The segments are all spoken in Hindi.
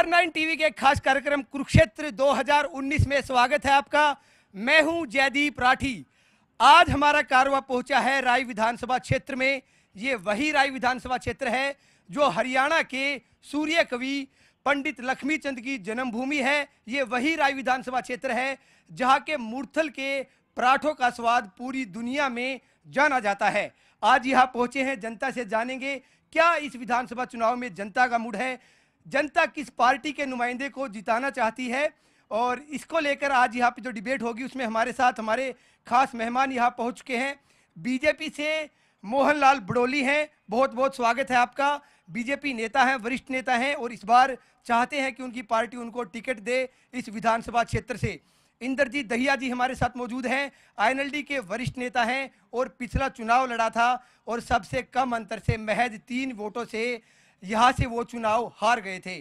आर नाइन टीवी के खास कार्यक्रम कुरुक्षेत्र 2019 में स्वागत है आपका मैं हूं जयदीप राठी आज हमारा कारवा पहुंचा है राय विधानसभा क्षेत्र में ये वही राय विधानसभा क्षेत्र है जो हरियाणा के सूर्य कवि पंडित लक्ष्मी चंद की जन्मभूमि है ये वही राय विधानसभा क्षेत्र है जहां के मूर्थल के पराठों का स्वाद पूरी दुनिया में जाना जाता है आज यहाँ पहुँचे हैं जनता से जानेंगे क्या इस विधानसभा चुनाव में जनता का मूड है जनता किस पार्टी के नुमाइंदे को जिताना चाहती है और इसको लेकर आज यहाँ पे जो डिबेट होगी उसमें हमारे साथ हमारे खास मेहमान यहाँ पहुँच चुके हैं बीजेपी से मोहनलाल बड़ोली हैं बहुत बहुत स्वागत है आपका बीजेपी नेता हैं वरिष्ठ नेता हैं और इस बार चाहते हैं कि उनकी पार्टी उनको टिकट दे इस विधानसभा क्षेत्र से इंद्रजीत दहिया जी हमारे साथ मौजूद हैं आईएनएलडी के वरिष्ठ नेता हैं और पिछला चुनाव लड़ा था और सबसे कम अंतर से महज तीन वोटों से यहाँ से वो चुनाव हार गए थे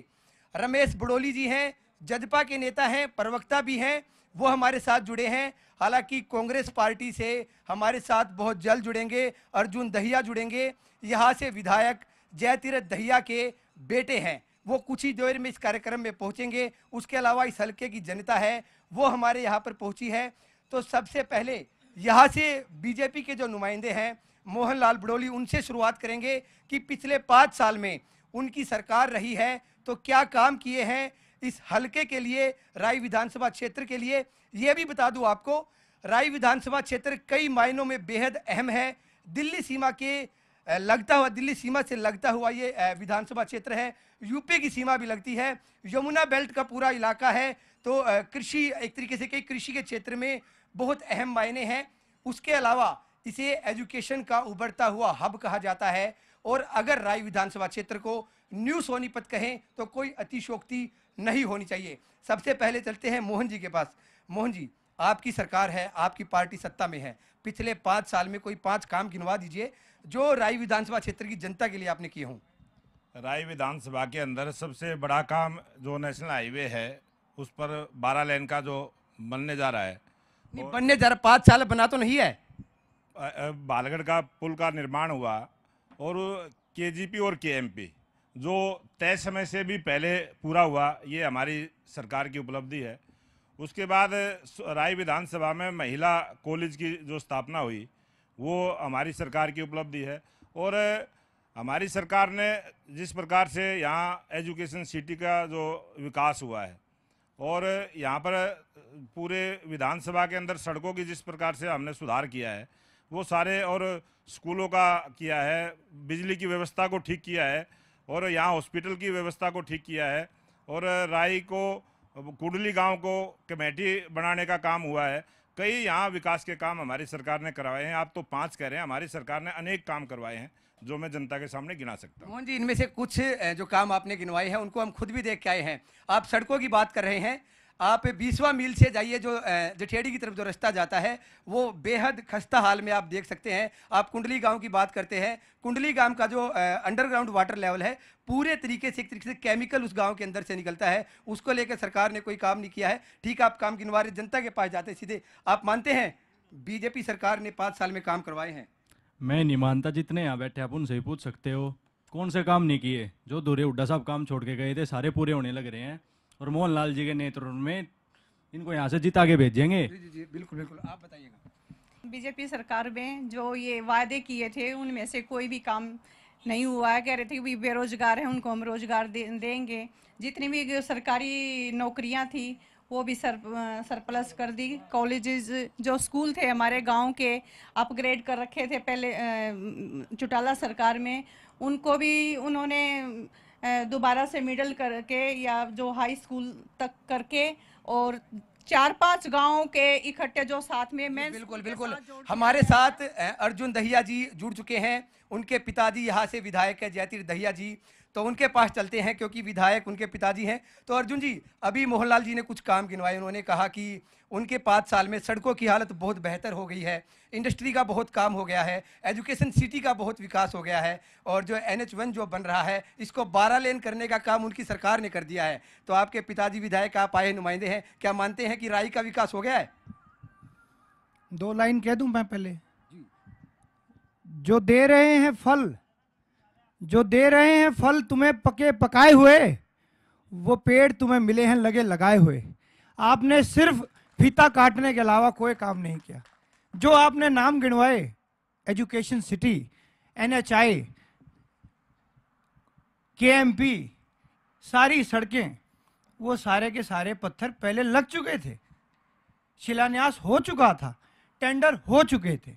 रमेश बड़ोली जी हैं जजपा के नेता हैं प्रवक्ता भी हैं वो हमारे साथ जुड़े हैं हालांकि कांग्रेस पार्टी से हमारे साथ बहुत जल्द जुड़ेंगे अर्जुन दहिया जुड़ेंगे यहाँ से विधायक जयतीरथ दहिया के बेटे हैं वो कुछ ही देर में इस कार्यक्रम में पहुँचेंगे उसके अलावा इस हल्के की जनता है वो हमारे यहाँ पर पहुँची है तो सबसे पहले यहाँ से बीजेपी के जो नुमाइंदे हैं मोहनलाल बड़ोली उनसे शुरुआत करेंगे कि पिछले पाँच साल में उनकी सरकार रही है तो क्या काम किए हैं इस हलके के लिए राय विधानसभा क्षेत्र के लिए यह भी बता दूं आपको राय विधानसभा क्षेत्र कई मायनों में बेहद अहम है दिल्ली सीमा के लगता हुआ दिल्ली सीमा से लगता हुआ ये विधानसभा क्षेत्र है यूपी की सीमा भी लगती है यमुना बेल्ट का पूरा इलाका है तो कृषि एक तरीके से कई कृषि के क्षेत्र में बहुत अहम मायने हैं उसके अलावा इसे एजुकेशन का उभरता हुआ हब कहा जाता है और अगर राय विधानसभा क्षेत्र को न्यू सोनीपत कहें तो कोई अतिशोक्ति नहीं होनी चाहिए सबसे पहले चलते हैं मोहन जी के पास मोहन जी आपकी सरकार है आपकी पार्टी सत्ता में है पिछले पाँच साल में कोई पाँच काम गिनवा दीजिए जो राय विधानसभा क्षेत्र की जनता के लिए आपने किए हों राय विधानसभा के अंदर सबसे बड़ा काम जो नेशनल हाईवे है उस पर बारह लेन का जो बनने जा रहा है नहीं बनने जा रहा पाँच साल बना तो नहीं है बालगढ़ का पुल का निर्माण हुआ और केजीपी और केएमपी जो तय समय से भी पहले पूरा हुआ ये हमारी सरकार की उपलब्धि है उसके बाद राय विधानसभा में महिला कॉलेज की जो स्थापना हुई वो हमारी सरकार की उपलब्धि है और हमारी सरकार ने जिस प्रकार से यहाँ एजुकेशन सिटी का जो विकास हुआ है और यहाँ पर पूरे विधानसभा के अंदर सड़कों की जिस प्रकार से हमने सुधार किया है वो सारे और स्कूलों का किया है बिजली की व्यवस्था को ठीक किया है और यहाँ हॉस्पिटल की व्यवस्था को ठीक किया है और राई को कुडली गांव को कमेटी बनाने का काम हुआ है कई यहाँ विकास के काम हमारी सरकार ने करवाए हैं आप तो पांच कह रहे हैं हमारी सरकार ने अनेक काम करवाए हैं जो मैं जनता के सामने गिना सकता हूँ मोहन जी इनमें से कुछ जो काम आपने गिनवाए हैं उनको हम खुद भी देख के आए हैं आप सड़कों की बात कर रहे हैं आप बीसवा मील से जाइए जो जठेड़ी की तरफ जो रास्ता जाता है वो बेहद खस्ता हाल में आप देख सकते हैं आप कुंडली गांव की बात करते हैं कुंडली गांव का जो अंडरग्राउंड वाटर लेवल है पूरे तरीके से एक तरीके से केमिकल उस गांव के अंदर से निकलता है उसको लेकर सरकार ने कोई काम नहीं किया है ठीक आप काम गिनवा रहे जनता के पास जाते सीधे आप मानते हैं बीजेपी सरकार ने पाँच साल में काम करवाए हैं मैं नहीं मानता जितने यहाँ बैठे आप उनसे ही पूछ सकते हो कौन से काम नहीं किए जो दूरे उड्डा साहब काम छोड़ के गए थे सारे पूरे होने लग रहे हैं और मोहन लाल जी के नेतृत्व में इनको यहाँ से जिता के भेजेंगे बिल्कुल बिल्कुल आप बताइएगा बीजेपी सरकार में जो ये वादे किए थे उनमें से कोई भी काम नहीं हुआ है कह रहे थे कि बेरोजगार हैं उनको हम रोजगार दे, देंगे जितनी भी सरकारी नौकरियां थी वो भी सर सरप्लस कर दी कॉलेजेस जो स्कूल थे हमारे गांव के अपग्रेड कर रखे थे पहले चुटाला सरकार में उनको भी उन्होंने दोबारा से मिडल करके या जो हाई स्कूल तक करके और चार पांच गाँव के इकट्ठे जो साथ में मैं बिल्कुल बिल्कुल हमारे साथ अर्जुन दहिया जी जुड़ चुके हैं उनके पिताजी यहाँ से विधायक है जयतीर दहिया जी तो उनके पास चलते हैं क्योंकि विधायक उनके पिताजी हैं तो अर्जुन जी अभी मोहनलाल जी ने कुछ काम गिनवाए उन्होंने कहा कि उनके पाँच साल में सड़कों की हालत बहुत बेहतर हो गई है इंडस्ट्री का बहुत काम हो गया है एजुकेशन सिटी का बहुत विकास हो गया है और जो एन एच वन जो बन रहा है इसको बारह लेन करने का काम उनकी सरकार ने कर दिया है तो आपके पिताजी विधायक आप आए नुमाइंदे हैं क्या मानते हैं कि राई का विकास हो गया है दो लाइन कह दूँ मैं पहले जो दे रहे हैं फल जो दे रहे हैं फल तुम्हें पके पकाए हुए वो पेड़ तुम्हें मिले हैं लगे लगाए हुए आपने सिर्फ फीता काटने के अलावा कोई काम नहीं किया जो आपने नाम गिनवाए एजुकेशन सिटी एनएचआई केएमपी सारी सड़कें वो सारे के सारे पत्थर पहले लग चुके थे शिलान्यास हो चुका था टेंडर हो चुके थे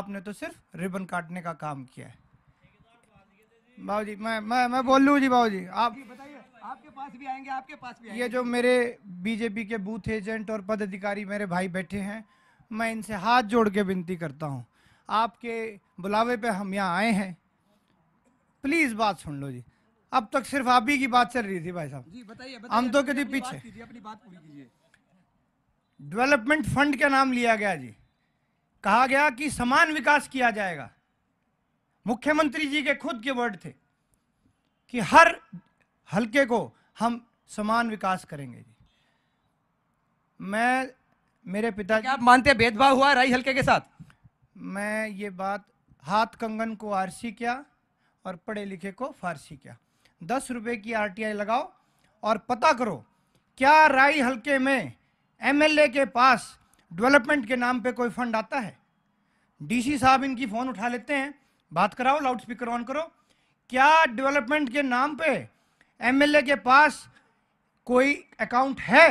आपने तो सिर्फ रिबन काटने का काम किया है बाबू जी मैं मैं मैं बोल लूँ जी बाबू जी आप आपके पास भी आएंगे आपके पास भी आएंगे। ये जो मेरे बीजेपी के बूथ एजेंट और पदाधिकारी मेरे भाई बैठे हैं मैं इनसे हाथ जोड़ के विनती करता हूँ आपके बुलावे पे हम यहाँ आए हैं प्लीज़ बात सुन लो जी अब तक सिर्फ आप ही की बात चल रही थी भाई साहब जी बताइए हम तो कभी पीछे डेवलपमेंट फंड का नाम लिया गया जी कहा गया कि समान विकास किया जाएगा मुख्यमंत्री जी के खुद के वर्ड थे कि हर हल्के को हम समान विकास करेंगे जी मैं मेरे पिता आप मानते हैं भेदभाव हुआ राई हल्के के साथ मैं ये बात हाथ कंगन को आरसी क्या और पढ़े लिखे को फारसी क्या दस रुपए की आरटीआई लगाओ और पता करो क्या राई हल्के में एमएलए के पास डेवलपमेंट के नाम पे कोई फंड आता है डीसी साहब इनकी फ़ोन उठा लेते हैं बात कराओ लाउड स्पीकर ऑन करो क्या डेवलपमेंट के नाम पे एमएलए के पास कोई अकाउंट है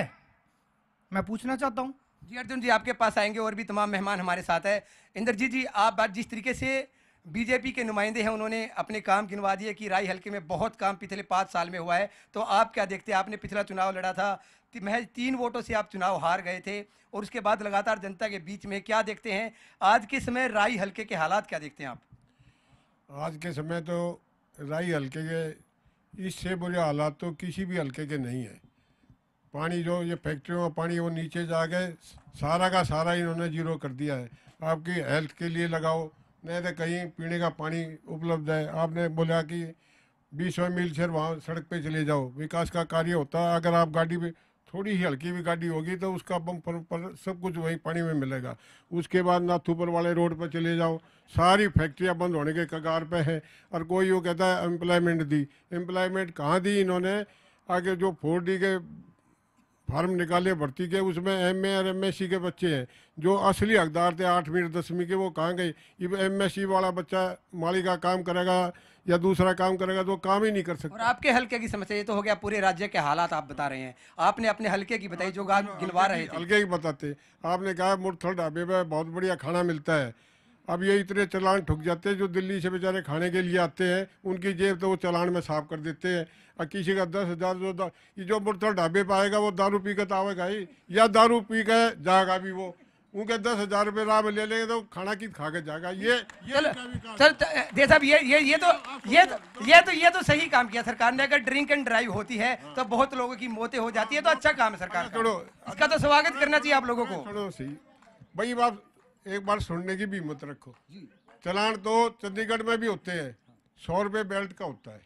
मैं पूछना चाहता हूँ जी अर्जुन जी आपके पास आएंगे और भी तमाम मेहमान हमारे साथ है इंद्रजीत जी आप बात जिस तरीके से बीजेपी के नुमाइंदे हैं उन्होंने अपने काम गिनवा दिए कि राय हल्के में बहुत काम पिछले पाँच साल में हुआ है तो आप क्या देखते हैं आपने पिछला चुनाव लड़ा था महज तीन वोटों से आप चुनाव हार गए थे और उसके बाद लगातार जनता के बीच में क्या देखते हैं आज के समय राय हल्के के हालात क्या देखते हैं आप आज के समय तो राय हल्के के इससे बुरे हालात तो किसी भी हल्के के नहीं है पानी जो ये फैक्ट्रियों में पानी वो नीचे जा गए सारा का सारा इन्होंने जीरो कर दिया है आपकी हेल्थ के लिए लगाओ नहीं तो कहीं पीने का पानी उपलब्ध है आपने बोला कि बीस सौ मील से वहाँ सड़क पे चले जाओ विकास का कार्य होता है अगर आप गाड़ी पे थोड़ी ही हल्की भी गाड़ी होगी तो उसका बम पर सब कुछ वहीं पानी में मिलेगा उसके बाद नाथूपर वाले रोड पर चले जाओ सारी फैक्ट्रियाँ बंद होने के कगार पे हैं और कोई वो कहता है एम्प्लॉयमेंट दी एम्प्लॉयमेंट कहाँ दी इन्होंने आगे जो फोर डी के फार्म निकाले भर्ती के उसमें एम ए और एम एस सी के बच्चे हैं जो असली हकदार थे आठवीं और दसवीं के वो कहाँ गए इब एम एस सी वाला बच्चा माली का काम करेगा या दूसरा काम करेगा तो काम ही नहीं कर सकता और आपके हल्के की समस्या ये तो हो गया पूरे राज्य के हालात आप बता रहे हैं आपने अपने हल्के की बताई जो आप गिलवा रहे हैं हल्के की बताते आपने कहा मुरथल ढाबे पर बहुत बढ़िया खाना मिलता है अब ये इतने चलान ठुक जाते हैं जो दिल्ली से बेचारे खाने के लिए आते हैं उनकी जेब तो वो चलान में साफ कर देते हैं और किसी का दस हज़ार जो ये जो मुर्ता ढाबे पर आएगा वो दारू पी कर तो आवेगा ही या दारू पी कर जाएगा भी वो उनके दस हज़ार रुपए राह ले लेंगे तो खाना की खा के जाएगा ये, ये सर तो, ये ये ये तो ये तो ये तो ये तो सही काम किया सरकार ने अगर ड्रिंक एंड ड्राइव होती है तो हाँ। बहुत लोगों की मौतें हो जाती है तो अच्छा काम है सरकार का। इसका तो स्वागत करना चाहिए आप लोगों को भाई आप एक बार सुनने की भी हिम्मत रखो चलान तो चंडीगढ़ में भी होते हैं सौ रुपये बेल्ट का होता है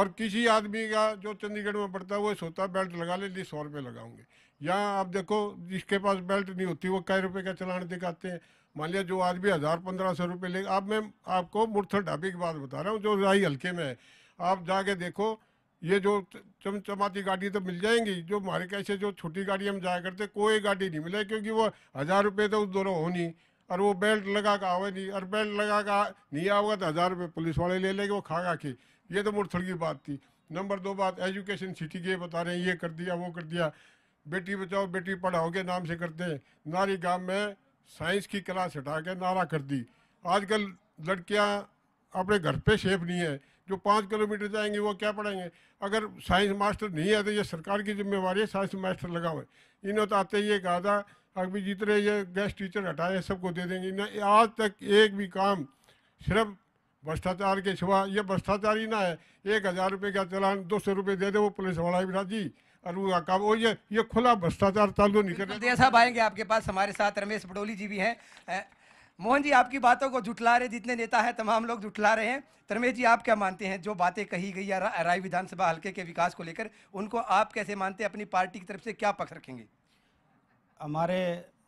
और किसी आदमी का जो चंडीगढ़ में पड़ता है वो सोता बेल्ट लगा ले सौ रुपये लगाऊंगे यहाँ आप देखो जिसके पास बेल्ट नहीं होती वो कई रुपये का चलान दिखाते हैं मान लिया जो आदमी हज़ार पंद्रह सौ रुपये ले आप मैं आपको मुड़थर ढाबे की बात बता रहा हूँ जो राही हल्के में है आप जाके देखो ये जो चमचमाती गाड़ी तो मिल जाएंगी जो हमारे कैसे जो छोटी गाड़ी हम जाया करते कोई गाड़ी नहीं मिले क्योंकि वो हज़ार रुपये तो उस दोनों होनी और वो बेल्ट लगा का आवे नहीं और बेल्ट लगा का नहीं आओगे तो हज़ार रुपये पुलिस वाले ले लेंगे वो खा खा के ये तो मुड़थड़ की बात थी नंबर दो बात एजुकेशन सिटी के बता रहे हैं ये कर दिया वो कर दिया बेटी बचाओ बेटी पढ़ाओ के नाम से करते हैं नारी गांव में साइंस की क्लास हटा के नारा कर दी आजकल लड़कियां अपने घर पे सेफ नहीं है जो पाँच किलोमीटर जाएंगे वो क्या पढ़ाएंगे अगर साइंस मास्टर नहीं आते ये सरकार की जिम्मेवारी है साइंस मास्टर लगा हुए इन्होंने तो आते ही ये कहा था अभी जितने ये गेस्ट टीचर हटाए सबको दे देंगे इन्हें आज तक एक भी काम सिर्फ भ्रष्टाचार के सिवा ये भ्रष्टाचार ही ना है एक हज़ार रुपये का चलान दो सौ रुपये दे दे वो पुलिस वाला भी राजी अरुणा का वो ये ये खुला भ्रष्टाचार चालू नहीं कर तो साहब आएंगे आपके पास हमारे साथ रमेश पटोली जी भी हैं मोहन जी आपकी बातों को झुठला रहे जितने नेता हैं तमाम लोग झुठला रहे हैं तरमेश जी आप क्या मानते हैं जो बातें कही गई है रा, राय विधानसभा हल्के के विकास को लेकर उनको आप कैसे मानते हैं अपनी पार्टी की तरफ से क्या पक्ष रखेंगे हमारे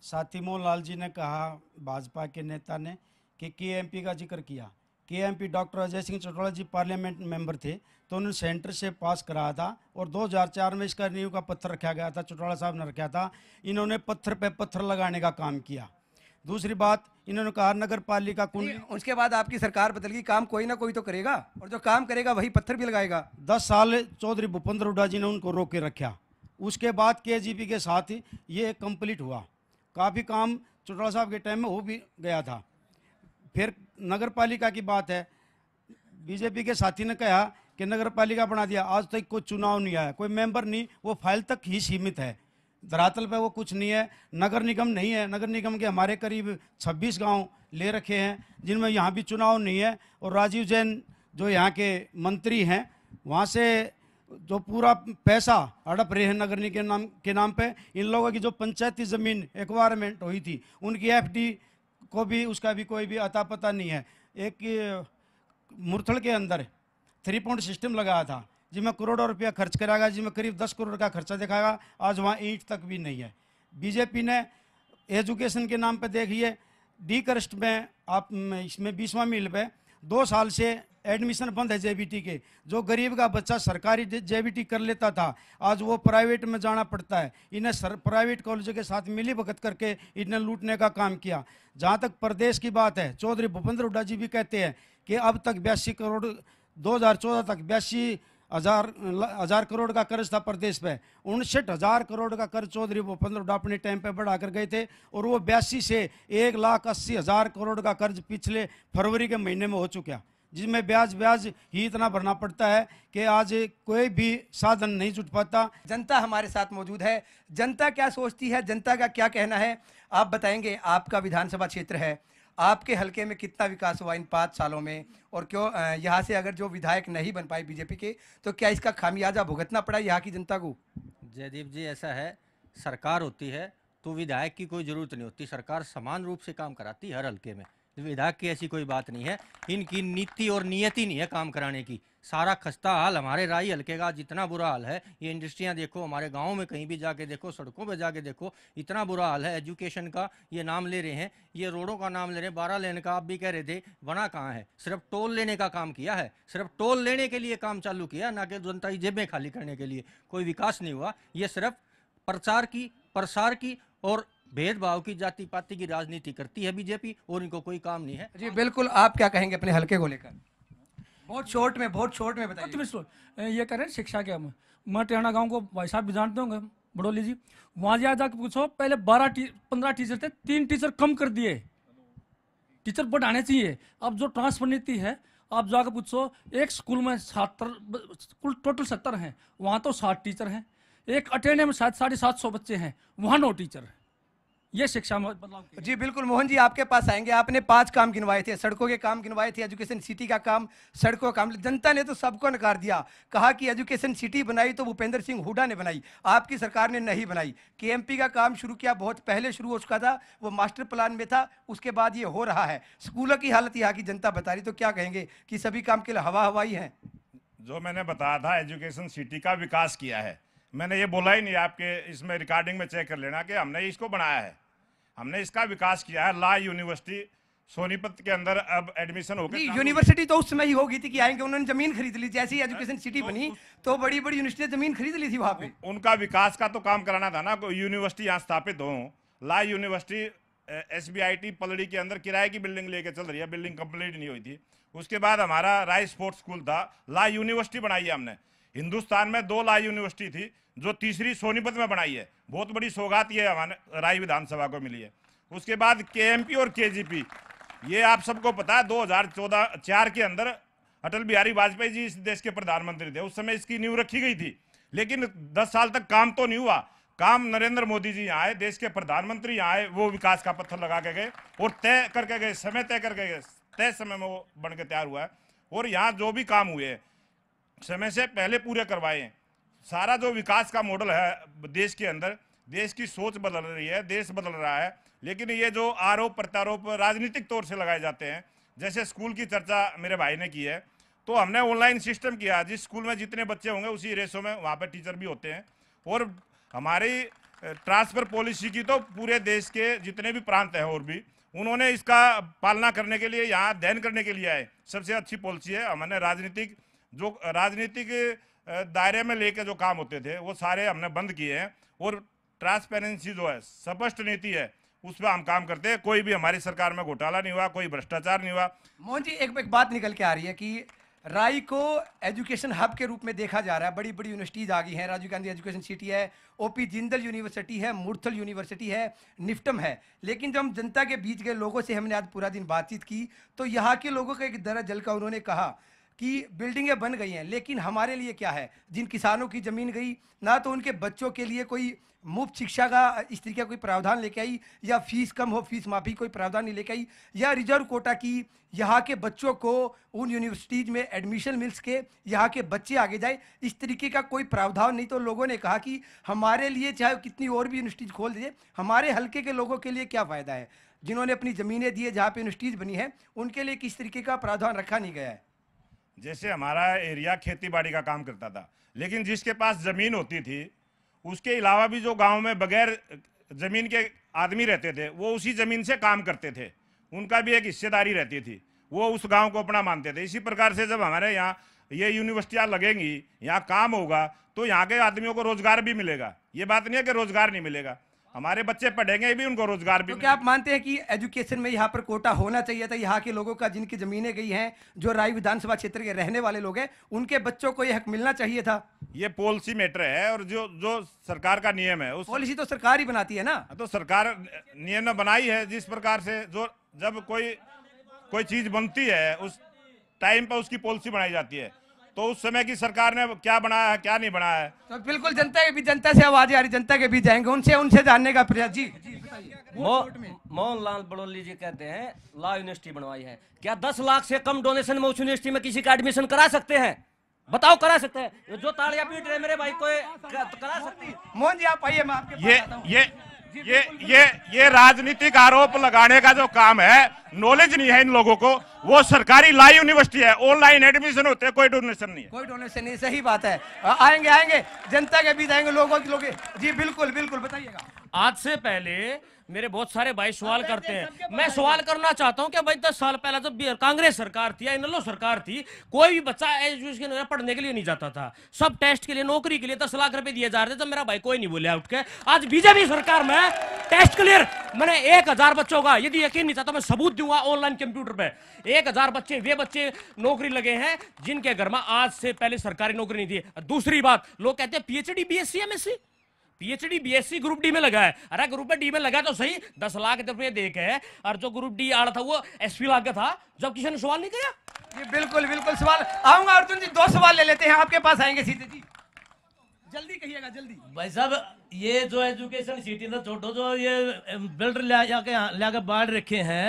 साथी मोहन लाल जी ने कहा भाजपा के नेता ने कि के का जिक्र किया के doctor Ajay Singh Chautala ji parliament member थे तो उन्होंने सेंटर से पास कराया था और 2004 में इसका नींव का पत्थर रखा गया था चौटाला साहब ने रखा था इन्होंने पत्थर पे पत्थर लगाने का काम किया दूसरी बात इन्होंने कहा नगर पालिका कुंड उसके बाद आपकी सरकार बदल गई काम कोई ना कोई तो करेगा और जो काम करेगा वही पत्थर भी लगाएगा दस साल चौधरी भूपेंद्र हुडा जी ने उनको रोक के रखा उसके बाद के के साथ ये कंप्लीट हुआ काफ़ी काम चौटाला साहब के टाइम में हो भी गया था फिर नगर पालिका की बात है बीजेपी के साथी ने कहा कि नगर पालिका बना दिया आज तक कोई चुनाव नहीं आया कोई मेंबर नहीं वो फाइल तक ही सीमित है धरातल पे वो कुछ नहीं है नगर निगम नहीं है नगर निगम के हमारे करीब 26 गांव ले रखे हैं जिनमें यहाँ भी चुनाव नहीं है और राजीव जैन जो यहाँ के मंत्री हैं वहाँ से जो पूरा पैसा हड़प रहे हैं नगर निगम नाम के नाम पे इन लोगों की जो पंचायती ज़मीन एक्वायरमेंट हुई थी उनकी एफडी को भी उसका भी कोई भी अता पता नहीं है एक मुरथल के अंदर थ्री पॉइंट सिस्टम लगाया था जिसमें करोड़ों रुपया खर्च कराएगा जिसमें करीब दस करोड़ का खर्चा दिखाएगा आज वहाँ ईंट तक भी नहीं है बीजेपी ने एजुकेशन के नाम पर देखिए डी करस्ट में आप इसमें बीसवा मील पे दो साल से एडमिशन बंद है जेबीटी के जो गरीब का बच्चा सरकारी जेबीटी कर लेता था आज वो प्राइवेट में जाना पड़ता है इन्हें सर प्राइवेट कॉलेजों के साथ मिली भगत करके इन्हें लूटने का काम किया जहाँ तक प्रदेश की बात है चौधरी भूपेंद्र हुडा जी भी कहते हैं कि अब तक बयासी करोड़ 2014 तक बयासी हजार हजार करोड़ का कर्ज था प्रदेश पे उनसठ हजार करोड़ का कर्ज चौधरी भूपेंद्र हुडा अपने टाइम पे बढ़ा कर गए थे और वो बयासी से एक लाख अस्सी हजार करोड़ का कर्ज पिछले फरवरी के महीने में हो चुका जिसमें ब्याज ब्याज ही इतना भरना पड़ता है कि आज कोई भी साधन नहीं जुट पाता जनता हमारे साथ मौजूद है जनता क्या सोचती है जनता का क्या कहना है आप बताएंगे आपका विधानसभा क्षेत्र है आपके हलके में कितना विकास हुआ इन पाँच सालों में और क्यों यहाँ से अगर जो विधायक नहीं बन पाए बीजेपी के तो क्या इसका खामियाजा भुगतना पड़ा यहाँ की जनता को जयदीप जी ऐसा है सरकार होती है तो विधायक की कोई ज़रूरत नहीं होती सरकार समान रूप से काम कराती है हर हल्के में विधा की ऐसी कोई बात नहीं है इनकी नीति और नियति नहीं है काम कराने की सारा खस्ता हाल हमारे राई हल्के का जितना बुरा हाल है ये इंडस्ट्रियाँ देखो हमारे गाँव में कहीं भी जाके देखो सड़कों पर जाके देखो इतना बुरा हाल है एजुकेशन का ये नाम ले रहे हैं ये रोडों का नाम ले रहे हैं बारह लेन का आप भी कह रहे थे बना कहाँ है सिर्फ टोल लेने का काम किया है सिर्फ टोल लेने के लिए काम चालू किया ना कि जनता की जेबें खाली करने के लिए कोई विकास नहीं हुआ ये सिर्फ प्रचार की प्रसार की और भेदभाव की जाति पाति की राजनीति करती है बीजेपी और इनको कोई काम नहीं है जी बिल्कुल आप क्या कहेंगे अपने हल्के को लेकर बहुत शॉर्ट में बहुत शॉर्ट में बताइए ये करें शिक्षा के हम मटियाणा गांव को भाई साहब भी जानते होंगे बड़ोली जी वहां जाए जाकर पूछो पहले बारह टी, पंद्रह टीचर थे तीन टीचर कम कर दिए टीचर बढ़ाने चाहिए अब जो ट्रांसफर नीति है आप जाकर पूछो एक स्कूल में सत्तर कुल टोटल सत्तर हैं वहाँ तो साठ टीचर हैं एक अटेने में शायद साढ़े सात सौ बच्चे हैं वहाँ नौ टीचर हैं ये शिक्षा में बदलाव जी बिल्कुल मोहन जी आपके पास आएंगे आपने पांच काम गिनवाए थे सड़कों के काम गिनवाए थे एजुकेशन सिटी का काम सड़कों का काम जनता ने तो सबको नकार दिया कहा कि एजुकेशन सिटी बनाई तो भूपेंद्र सिंह हुडा ने बनाई आपकी सरकार ने नहीं बनाई के का काम शुरू किया बहुत पहले शुरू हो चुका था वो मास्टर प्लान में था उसके बाद ये हो रहा है स्कूलों की हालत यहाँ की जनता बता रही तो क्या कहेंगे कि सभी काम के लिए हवा हवाई है जो मैंने बताया था एजुकेशन सिटी का विकास किया है मैंने ये बोला ही नहीं आपके इसमें रिकॉर्डिंग में चेक कर लेना कि हमने इसको बनाया है हमने इसका विकास किया है ला यूनिवर्सिटी सोनीपत के अंदर अब एडमिशन हो गई यूनिवर्सिटी तो उस समय ही होगी थी कि आएंगे उन्होंने जमीन खरीद ली जैसी एजुकेशन सिटी बनी तो बड़ी बड़ी यूनिवर्सिटी जमीन खरीद ली थी वहाँ पे उनका विकास का तो काम कराना था ना यूनिवर्सिटी यहाँ स्थापित हो law university S B I T Paldi के अंदर किराए की बिल्डिंग लेके चल रही है बिल्डिंग कंप्लीट नहीं हुई थी उसके बाद हमारा राय स्पोर्ट्स स्कूल था ला यूनिवर्सिटी बनाई है हमने हिंदुस्तान में दो ला यूनिवर्सिटी थी जो तीसरी सोनीपत में बनाई है बहुत बड़ी सौगात ये हमारे राय विधानसभा को मिली है उसके बाद के और के ये आप सबको पता है दो हजार के अंदर अटल बिहारी वाजपेयी जी इस देश के प्रधानमंत्री थे उस समय इसकी नींव रखी गई थी लेकिन दस साल तक काम तो नहीं हुआ काम नरेंद्र मोदी जी आए देश के प्रधानमंत्री आए वो विकास का पत्थर लगा के गए और तय करके गए समय तय करके गए तय समय में वो बन के तैयार हुआ है और यहाँ जो भी काम हुए हैं समय से पहले पूरे करवाए हैं सारा जो विकास का मॉडल है देश के अंदर देश की सोच बदल रही है देश बदल रहा है लेकिन ये जो आरोप प्रत्यारोप राजनीतिक तौर से लगाए जाते हैं जैसे स्कूल की चर्चा मेरे भाई ने की है तो हमने ऑनलाइन सिस्टम किया जिस स्कूल में जितने बच्चे होंगे उसी रेसों में वहाँ पर टीचर भी होते हैं और हमारी ट्रांसफ़र पॉलिसी की तो पूरे देश के जितने भी प्रांत हैं और भी उन्होंने इसका पालना करने के लिए यहाँ अध्ययन करने के लिए आए सबसे अच्छी पॉलिसी है हमने राजनीतिक जो राजनीतिक दायरे में लेके जो काम होते थे वो सारे हमने बंद किए हैं और ट्रांसपेरेंसी जो है स्पष्ट नीति है उस पर हम काम करते हैं कोई भी हमारी सरकार में घोटाला नहीं हुआ कोई भ्रष्टाचार नहीं हुआ मोहन जी एक, एक बात निकल के आ रही है कि राई को एजुकेशन हब के रूप में देखा जा रहा है बड़ी बड़ी यूनिवर्सिटीज़ आ गई हैं राजीव गांधी एजुकेशन सिटी है ओपी जिंदल यूनिवर्सिटी है मूर्थल यूनिवर्सिटी है निफ्टम है लेकिन जब हम जनता के बीच गए लोगों से हमने आज पूरा दिन बातचीत की तो यहाँ के लोगों का एक दरा जल का उन्होंने कहा कि बिल्डिंगें बन गई हैं लेकिन हमारे लिए क्या है जिन किसानों की ज़मीन गई ना तो उनके बच्चों के लिए कोई मुफ्त शिक्षा का इस तरीके का कोई प्रावधान लेके आई या फीस कम हो फीस माफी कोई प्रावधान नहीं लेके आई या रिजर्व कोटा की यहाँ के बच्चों को उन यूनिवर्सिटीज़ में एडमिशन मिल सके यहाँ के बच्चे आगे जाए इस तरीके का कोई प्रावधान नहीं तो लोगों ने कहा कि हमारे लिए चाहे कितनी और भी यूनिवर्सिटीज़ खोल दीजिए हमारे हल्के के लोगों के लिए क्या फ़ायदा है जिन्होंने अपनी ज़मीनें दी है जहाँ पर यूनिवर्सिटीज़ बनी है उनके लिए किस तरीके का प्रावधान रखा नहीं गया है जैसे हमारा एरिया खेती बाड़ी का काम करता था लेकिन जिसके पास ज़मीन होती थी उसके अलावा भी जो गांव में बगैर ज़मीन के आदमी रहते थे वो उसी ज़मीन से काम करते थे उनका भी एक हिस्सेदारी रहती थी वो उस गांव को अपना मानते थे इसी प्रकार से जब हमारे यहाँ ये यूनिवर्सिटियाँ लगेंगी यहाँ काम होगा तो यहाँ के आदमियों को रोज़गार भी मिलेगा ये बात नहीं है कि रोज़गार नहीं मिलेगा हमारे बच्चे पढ़ेंगे भी उनको रोजगार भी तो क्या आप मानते हैं कि एजुकेशन में यहाँ पर कोटा होना चाहिए था यहाँ के लोगों का जिनकी जमीनें गई हैं जो राय विधानसभा क्षेत्र के रहने वाले लोग हैं उनके बच्चों को यह हक मिलना चाहिए था ये पॉलिसी मैटर है और जो जो सरकार का नियम है उस पॉलिसी तो सरकार ही बनाती है ना हाँ, तो सरकार नियम बनाई है जिस प्रकार से जो जब कोई कोई चीज बनती है उस टाइम पर उसकी पॉलिसी बनाई जाती है तो उस समय की सरकार ने क्या बनाया है क्या नहीं बनाया है तो बिल्कुल जनता के बीच जनता से आवाज आ रही जनता के बीच जाएंगे उनसे उनसे जानने का प्रयास जी, मोहन लाल बड़ोली जी कहते हैं ला यूनिवर्सिटी बनवाई है क्या दस लाख से कम डोनेशन में उस यूनिवर्सिटी में किसी का एडमिशन करा सकते हैं बताओ करा सकते हैं जो ताड़िया पीट रहे मेरे भाई को तो करा सकती मोहन जी आप आइए मैं आपके ये ये ये ये ये राजनीतिक आरोप लगाने का जो काम है नॉलेज नहीं है इन लोगों को वो सरकारी लाइव यूनिवर्सिटी है ऑनलाइन एडमिशन होते हैं कोई डोनेशन नहीं है कोई डोनेशन नहीं सही बात है आएंगे आएंगे जनता के बीच आएंगे लोगों के लोग जी बिल्कुल बिल्कुल बताइएगा आज से पहले मेरे बहुत सारे भाई सवाल करते हैं मैं सवाल करना चाहता हूँ कि भाई दस साल पहले जब कांग्रेस सरकार थी या इनलो सरकार थी कोई भी बच्चा एजुकेशन पढ़ने के लिए नहीं जाता था सब टेस्ट के लिए नौकरी के लिए दस लाख रुपए दिए जा रहे थे जब मेरा भाई कोई नहीं बोले उठ के आज बीजेपी सरकार में टेस्ट क्लियर मैंने एक हजार बच्चों का यदि यकीन नहीं चाहता तो मैं सबूत दूंगा ऑनलाइन कंप्यूटर पे एक हजार बच्चे वे बच्चे नौकरी लगे हैं जिनके घर में आज से पहले सरकारी नौकरी नहीं थी दूसरी बात लोग कहते हैं PhD BSc MSc PhD BSc group D में लगा है अरे ग्रुप डी में लगा तो सही दस लाख रुपए दे है और जो ग्रुप डी आ रहा था वो एसपी लाख का था जब किसी ने सवाल नहीं किया बिल्कुल बिल्कुल सवाल आऊंगा अर्जुन जी दो सवाल ले लेते हैं आपके पास आएंगे सीधे जी जल्दी कहिएगा जल्दी भाई साहब ये जो एजुकेशन सिटी ना छोटो जो ये बिल्डर लिया के बाढ़ रखे हैं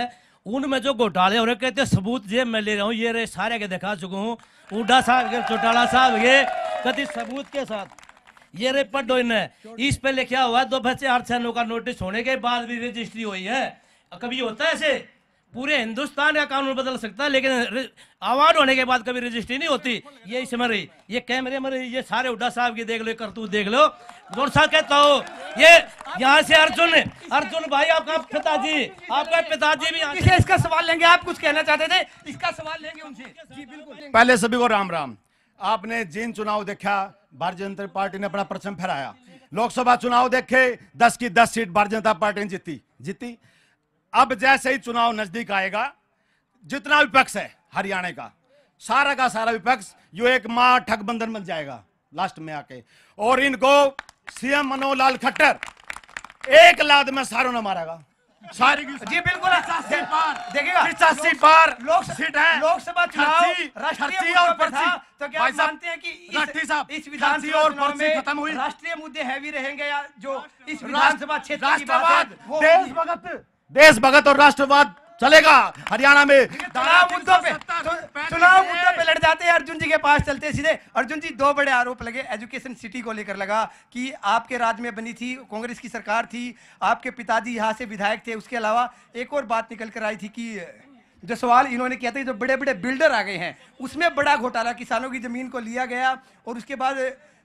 उनमें जो घोटाले हो रहे कहते सबूत जे मैं ले रहा हूँ ये सारे के दिखा चुका हूँ ऊडा साहब चौटाला साहब ये कति सबूत के साथ ये रेपट डोइन है इस पे लिखा हुआ है दोपहर से आठ छानों का नोटिस होने के बाद भी रजिस्ट्री हुई है कभी होता है ऐसे पूरे हिंदुस्तान का कानून बदल सकता है लेकिन अवार्ड होने के बाद कभी रजिस्ट्री नहीं होती ये इसमें रही ये कैमरे में रही ये सारे हुड्डा साहब की देख लो करतूत देख लो जोर साहब कहता हो ये यहाँ से अर्जुन अर्जुन भाई आपका पिताजी आपका पिताजी भी इसका सवाल लेंगे आप कुछ कहना चाहते थे इसका सवाल लेंगे उनसे पहले सभी को राम राम आपने जिन चुनाव देखा भारतीय जनता पार्टी ने अपना परचम फहराया लोकसभा चुनाव देखे दस की दस सीट भारतीय जनता पार्टी ने जीती जीती अब जैसे ही चुनाव नजदीक आएगा जितना विपक्ष है हरियाणा का सारा का सारा विपक्ष यो एक मां ठगबंधन बन जाएगा लास्ट में आके और इनको सीएम मनोहर लाल खट्टर एक लाद में सारों ने मारेगा सारी की जी बिल्कुल पचासी पार देखेगा पचासी पार लोक सीट है लोकसभा चुनाव राष्ट्रीय और पर्ची तो क्या हैं कि इस विधानसभा और पर्ची खत्म हुई राष्ट्रीय मुद्दे हैवी रहेंगे या जो इस विधानसभा क्षेत्र राष्ट्रवाद देश भगत और राष्ट्रवाद चलेगा हरियाणा में चुनाव तो मुद्दों पे चुनाव मुद्दों पे लड़ जाते हैं अर्जुन जी के पास चलते सीधे अर्जुन जी दो बड़े आरोप लगे एजुकेशन सिटी को लेकर लगा कि आपके राज्य में बनी थी कांग्रेस की सरकार थी आपके पिताजी यहाँ से विधायक थे उसके अलावा एक और बात निकल कर आई थी कि जो सवाल इन्होंने किया था जो बड़े बड़े बिल्डर आ गए हैं उसमें बड़ा घोटाला किसानों की ज़मीन को लिया गया और उसके बाद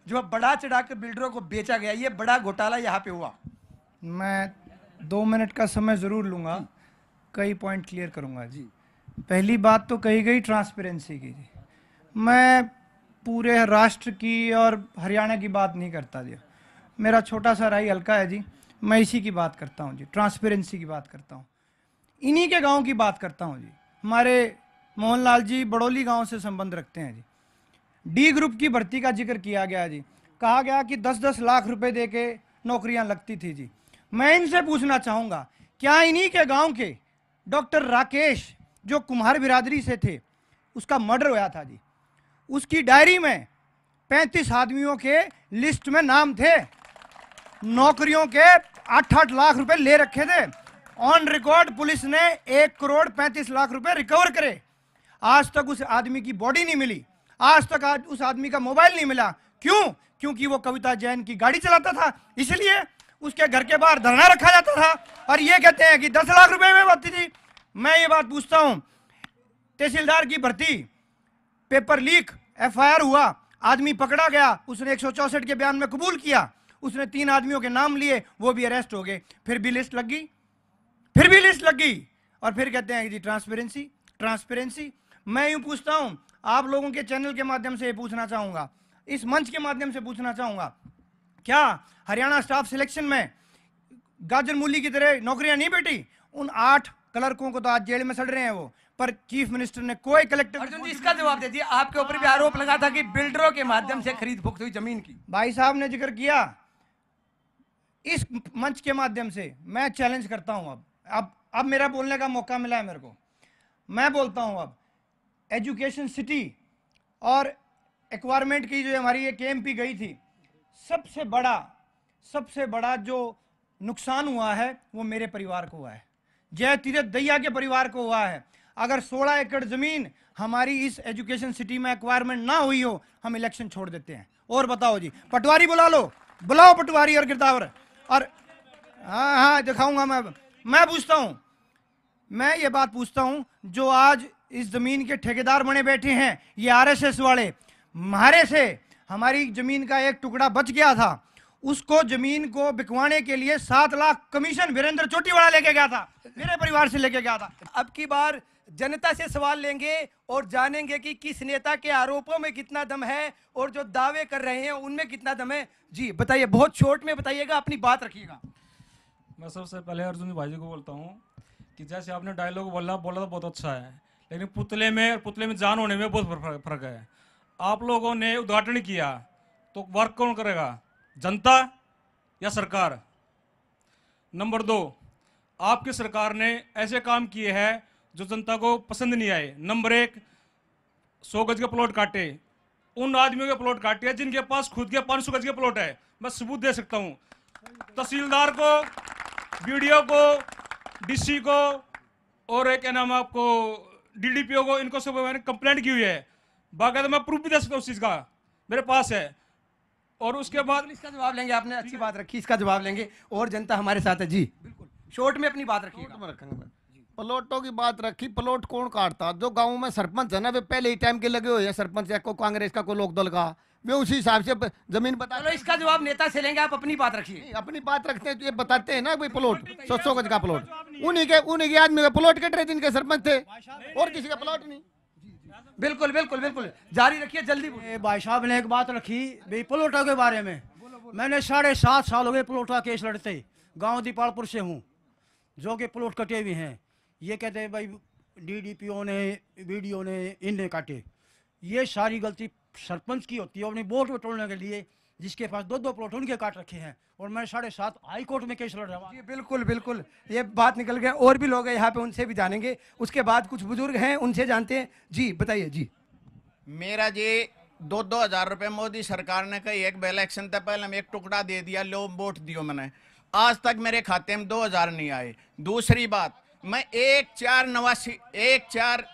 जो बड़ा चढ़ा कर बिल्डरों को बेचा गया ये बड़ा घोटाला यहाँ पे हुआ मैं दो मिनट का समय ज़रूर लूंगा कई पॉइंट क्लियर करूंगा जी पहली बात तो कही गई ट्रांसपेरेंसी की जी मैं पूरे राष्ट्र की और हरियाणा की बात नहीं करता जी मेरा छोटा सा राई हल्का है जी मैं इसी की बात करता हूँ जी ट्रांसपेरेंसी की बात करता हूँ इन्हीं के गांव की बात करता हूँ जी हमारे मोहनलाल जी बड़ोली गांव से संबंध रखते हैं जी डी ग्रुप की भर्ती का जिक्र किया गया जी कहा गया कि 10-10 लाख रुपए दे के नौकरियां लगती थी जी मैं इनसे पूछना चाहूँगा क्या इन्हीं के गांव के डॉक्टर राकेश जो कुम्हार बिरादरी से थे उसका मर्डर हुआ था जी उसकी डायरी में पैंतीस आदमियों के लिस्ट में नाम थे नौकरियों के आठ आठ लाख रुपए ले रखे थे ऑन रिकॉर्ड पुलिस ने एक करोड़ पैंतीस लाख रुपए रिकवर करे आज तक उस आदमी की बॉडी नहीं मिली आज तक आज उस आदमी का मोबाइल नहीं मिला क्यों क्योंकि वो कविता जैन की गाड़ी चलाता था इसलिए उसके घर के बाहर धरना रखा जाता था और ये कहते हैं कि दस लाख रुपए में भर्ती थी मैं ये बात पूछता हूँ तहसीलदार की भर्ती पेपर लीक एफ हुआ आदमी पकड़ा गया उसने एक के बयान में कबूल किया उसने तीन आदमियों के नाम लिए वो भी अरेस्ट हो गए फिर भी लिस्ट लग गई फिर भी लिस्ट लग गई और फिर कहते हैं कि जी ट्रांसपेरेंसी ट्रांसपेरेंसी मैं यूं पूछता हूं आप लोगों के चैनल के माध्यम से ये पूछना चाहूंगा इस मंच के माध्यम से पूछना चाहूंगा क्या हरियाणा स्टाफ सिलेक्शन में गाजर मूली की तरह नौकरियां नहीं बैठी उन आठ क्लर्कों को तो आज जेल में सड़ रहे हैं वो पर चीफ मिनिस्टर ने कोई कलेक्टर अर्जुन जी इसका जवाब दे दिया आपके ऊपर भी आरोप लगा था कि बिल्डरों के माध्यम से खरीद फुक्त हुई जमीन की भाई साहब ने जिक्र किया इस मंच के माध्यम से मैं चैलेंज करता हूं अब अब अब मेरा बोलने का मौका मिला है मेरे को मैं बोलता हूं अब एजुकेशन सिटी और एक्वायरमेंट की जो हमारी ये एम गई थी सबसे बड़ा सबसे बड़ा जो नुकसान हुआ है वो मेरे परिवार को हुआ है जय तीरथ दैया के परिवार को हुआ है अगर 16 एकड़ ज़मीन हमारी इस एजुकेशन सिटी में एक्वायरमेंट ना हुई हो हम इलेक्शन छोड़ देते हैं और बताओ जी पटवारी बुला लो बुलाओ पटवारी और गिरदावर और हाँ हाँ दिखाऊंगा मैं मैं पूछता हूँ मैं ये बात पूछता हूँ जो आज इस ज़मीन के ठेकेदार बने बैठे हैं ये आर वाले हमारे से हमारी ज़मीन का एक टुकड़ा बच गया था उसको जमीन को बिकवाने के लिए सात लाख कमीशन वीरेंद्र चोटी वाला लेके गया था मेरे परिवार से लेके गया था अब की बार जनता से सवाल लेंगे और जानेंगे कि किस नेता के आरोपों में कितना दम है और जो दावे कर रहे हैं उनमें कितना दम है जी बताइए बहुत शॉर्ट में बताइएगा अपनी बात रखिएगा मैं सबसे पहले अर्जुन भाई को बोलता हूँ कि जैसे आपने डायलॉग बोला बोला तो बहुत अच्छा है लेकिन पुतले में पुतले में जान होने में बहुत फर्क है आप लोगों ने उद्घाटन किया तो वर्क कौन करेगा जनता या सरकार नंबर दो आपकी सरकार ने ऐसे काम किए हैं जो जनता को पसंद नहीं आए नंबर एक सौ गज के प्लॉट काटे उन आदमियों के प्लॉट काटे जिनके पास खुद के पाँच सौ गज के प्लॉट है मैं सबूत दे सकता हूँ तहसीलदार को बीडीओ को डीसी को और एक नाम आपको डीडीपीओ को इनको सब मैंने कंप्लेंट की हुई है बाकायदा मैं प्रूफ भी दे सकता हूँ उस चीज़ का मेरे पास है और उसके बाद इसका जवाब लेंगे आपने अच्छी बात रखी इसका जवाब लेंगे और जनता हमारे साथ है जी बिल्कुल शॉर्ट में अपनी बात रखेंगे प्लॉटों की बात रखी प्लॉट कौन काटता जो गांव में सरपंच है ना वे पहले ही टाइम के लगे हुए हैं सरपंच या को कांग्रेस का को लोकदल का मैं उसी हिसाब से जमीन बता चलो इसका जवाब नेता से लेंगे आप अपनी बात रखिए अपनी बात रखते हैं तो ये बताते हैं ना कोई प्लॉट सौ सौ गज का प्लॉट उन्हीं के उन्हीं के आदमी का प्लॉट कट रहे इनके सरपंच थे और किसी का प्लॉट नहीं बिल्कुल बिल्कुल बिल्कुल जारी रखिए जल्दी भाई साहब ने एक बात रखी भाई पलोटा के बारे में मैंने साढ़े सात साल हो गए पलोटा केस लड़ते गांव दीपालपुर से हूँ जो कि प्लोट कटे हुए हैं ये कहते हैं भाई डीडीपीओ ने बी ने इनने काटे ये सारी गलती सरपंच की होती है अपनी वोट तोड़ने के लिए जिसके पास दो दो प्लॉट उनके काट रखे हैं और मैं साढ़े सात हाई कोर्ट में केस लड़ रहा हूँ बिल्कुल बिल्कुल ये बात निकल गया और भी लोग हैं यहाँ पे उनसे भी जानेंगे उसके बाद कुछ बुजुर्ग हैं उनसे जानते हैं जी बताइए जी मेरा जी दो दो हजार रुपये मोदी सरकार ने कही एक बेल एक्शन था पहले हम एक टुकड़ा दे दिया लो वोट दियो मैंने आज तक मेरे खाते में दो हजार नहीं आए दूसरी बात मैं एक चार नवासी एक चार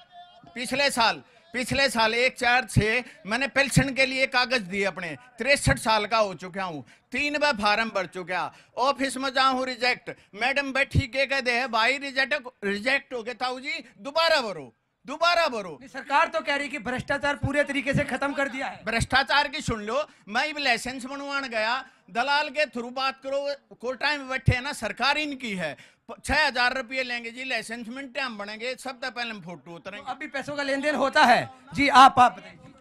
पिछले साल पिछले साल एक चार छः मैंने पेंशन के लिए कागज दिए अपने तिरसठ साल का हो चुका हूँ तीन बार फार्म भर चुका ऑफिस में जाऊँ रिजेक्ट मैडम बैठी के कह दे भाई रिजेक्ट रिजेक्ट हो गया ताऊ जी दोबारा भरो दोबारा भरो सरकार तो कह रही कि भ्रष्टाचार पूरे तरीके से खत्म कर दिया है भ्रष्टाचार की सुन लो मैं भी लाइसेंस बनवान गया दलाल के थ्रू बात करो कोटा में बैठे है ना सरकार इनकी है छह हजार रुपये लेंगे जी लाइसेंस में टाइम बनेंगे सबसे तो पहले हम फोटो उतरेंगे तो अभी पैसों का लेन देन होता है जी आप आप बताइए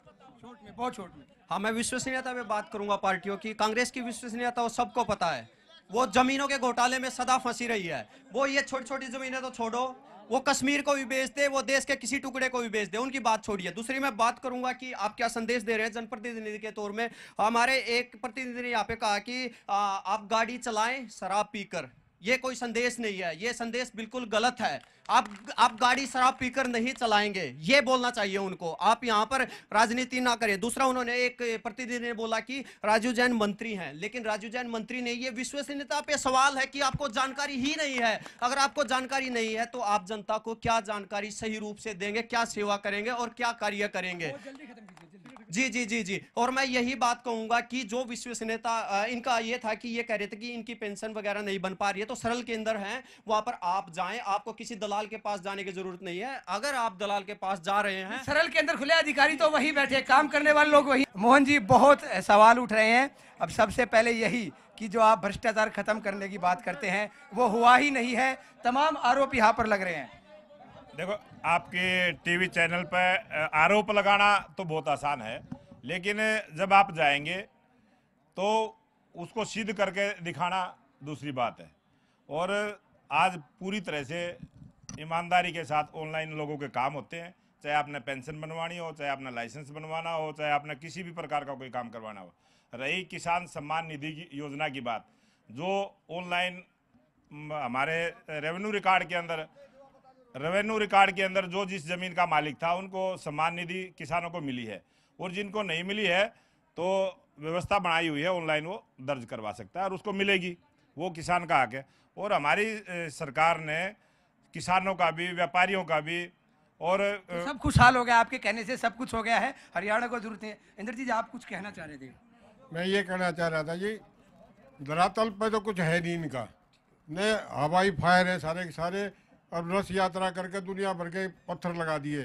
छोट में बहुत छोट में हाँ मैं विश्वसनीयता में बात करूंगा पार्टियों की कांग्रेस की विश्वसनीयता वो सबको पता है वो जमीनों के घोटाले में सदा फंसी रही है वो ये छोटी छोटी जमीनें तो छोड़ो वो कश्मीर को भी बेच दे वो देश के किसी टुकड़े को भी बेच दे उनकी बात छोड़िए दूसरी मैं बात करूंगा कि आप क्या संदेश दे रहे हैं जनप्रतिनिधि के तौर में हमारे एक प्रतिनिधि ने यहाँ पे कहा कि आ, आप गाड़ी चलाएं शराब पीकर ये कोई संदेश नहीं है ये संदेश बिल्कुल गलत है आप आप गाड़ी शराब पीकर नहीं चलाएंगे ये बोलना चाहिए उनको आप यहाँ पर राजनीति ना करें दूसरा उन्होंने एक प्रतिनिधि ने बोला कि राजू जैन मंत्री हैं लेकिन राजू जैन मंत्री ने ये विश्वसनीयता पे सवाल है कि आपको जानकारी ही नहीं है अगर आपको जानकारी नहीं है तो आप जनता को क्या जानकारी सही रूप से देंगे क्या सेवा करेंगे और क्या कार्य करेंगे जी जी जी जी और मैं यही बात कहूंगा कि जो विश्वसनीयता इनका ये था कि ये कह रहे थे कि इनकी पेंशन वगैरह नहीं बन पा रही है तो सरल केंद्र है वहां पर आप जाए आपको किसी दलाल के पास जाने की जरूरत नहीं है अगर आप दलाल के पास जा रहे हैं सरल के अंदर खुले अधिकारी तो वही बैठे काम करने वाले लोग वही मोहन जी बहुत सवाल उठ रहे हैं अब सबसे पहले यही कि जो आप भ्रष्टाचार खत्म करने की बात करते हैं वो हुआ ही नहीं है तमाम आरोप यहाँ पर लग रहे हैं देखो आपके टीवी चैनल पर आरोप लगाना तो बहुत आसान है लेकिन जब आप जाएंगे तो उसको सिद्ध करके दिखाना दूसरी बात है और आज पूरी तरह से ईमानदारी के साथ ऑनलाइन लोगों के काम होते हैं चाहे आपने पेंशन बनवानी हो चाहे आपने लाइसेंस बनवाना हो चाहे आपने किसी भी प्रकार का कोई काम करवाना हो रही किसान सम्मान निधि की योजना की बात जो ऑनलाइन हमारे रेवेन्यू रिकॉर्ड के अंदर रेवेन्यू रिकॉर्ड के अंदर जो जिस जमीन का मालिक था उनको सम्मान निधि किसानों को मिली है और जिनको नहीं मिली है तो व्यवस्था बनाई हुई है ऑनलाइन वो दर्ज करवा सकता है और उसको मिलेगी वो किसान का हक है और हमारी सरकार ने किसानों का भी व्यापारियों का भी और तो सब खुशहाल हो गया आपके कहने से सब कुछ हो गया है हरियाणा को जरूरत है इंद्र जी आप कुछ कहना चाह रहे थे मैं ये कहना चाह रहा था जी धरातल पर तो कुछ है नहीं इनका न हवाई फायर है सारे के सारे अब रस यात्रा करके दुनिया भर के पत्थर लगा दिए